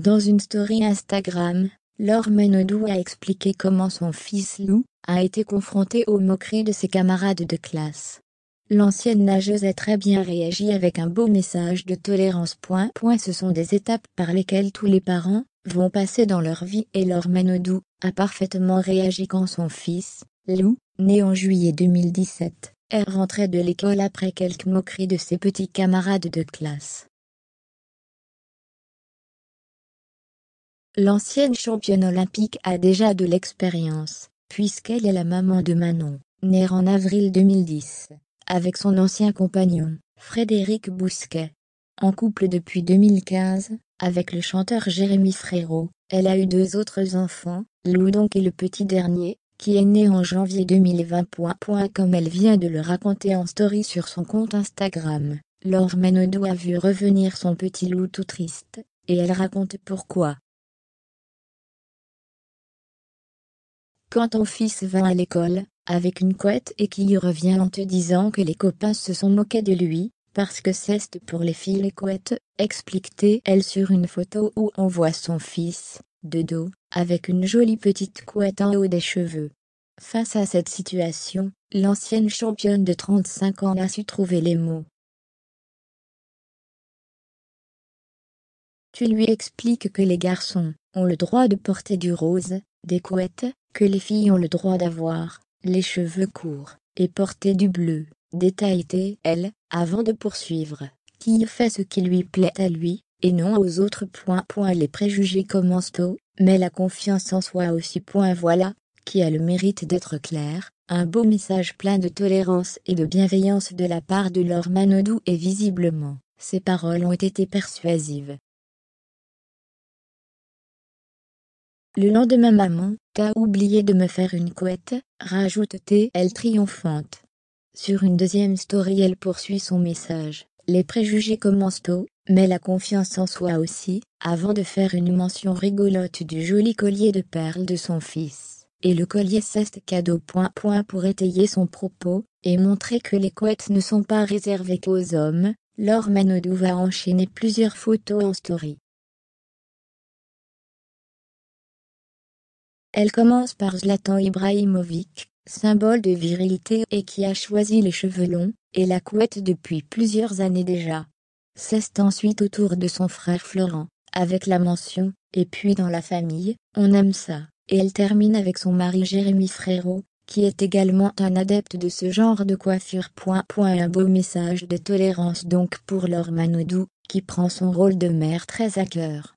Dans une story Instagram, Laure Menodou a expliqué comment son fils Lou a été confronté aux moqueries de ses camarades de classe. L'ancienne nageuse a très bien réagi avec un beau message de tolérance. Ce sont des étapes par lesquelles tous les parents vont passer dans leur vie et Laure Menodou a parfaitement réagi quand son fils, Lou, né en juillet 2017, est rentré de l'école après quelques moqueries de ses petits camarades de classe. L'ancienne championne olympique a déjà de l'expérience, puisqu'elle est la maman de Manon, née en avril 2010, avec son ancien compagnon, Frédéric Bousquet. En couple depuis 2015, avec le chanteur Jérémy Frérot, elle a eu deux autres enfants, Lou donc et le petit dernier, qui est né en janvier 2020. Comme elle vient de le raconter en story sur son compte Instagram, Laure Manodou a vu revenir son petit loup tout triste, et elle raconte pourquoi. Quand ton fils va à l'école, avec une couette et qu'il y revient en te disant que les copains se sont moqués de lui, parce que c'est pour les filles les couettes, explique-t-elle sur une photo où on voit son fils, de dos, avec une jolie petite couette en haut des cheveux. Face à cette situation, l'ancienne championne de 35 ans a su trouver les mots. Tu lui expliques que les garçons ont le droit de porter du rose, des couettes, que les filles ont le droit d'avoir les cheveux courts et porter du bleu, détaillé elle, avant de poursuivre, qui fait ce qui lui plaît à lui, et non aux autres. Points. point, les préjugés commencent tôt, mais la confiance en soi aussi. Point, voilà, qui a le mérite d'être clair, un beau message plein de tolérance et de bienveillance de la part de leur Manodou et visiblement, ces paroles ont été persuasives. Le lendemain maman, t'as oublié de me faire une couette, rajoute-t-elle triomphante. Sur une deuxième story elle poursuit son message. Les préjugés commencent tôt, mais la confiance en soi aussi, avant de faire une mention rigolote du joli collier de perles de son fils. Et le collier ceste cadeau point point pour étayer son propos, et montrer que les couettes ne sont pas réservées qu'aux hommes, Laure Manodou va enchaîner plusieurs photos en story. Elle commence par Zlatan Ibrahimovic, symbole de virilité et qui a choisi les cheveux longs et la couette depuis plusieurs années déjà. C'est ensuite autour de son frère Florent, avec la mention, et puis dans la famille, on aime ça, et elle termine avec son mari Jérémy Frérot, qui est également un adepte de ce genre de coiffure. Point, un beau message de tolérance donc pour leur Manoudou, qui prend son rôle de mère très à cœur.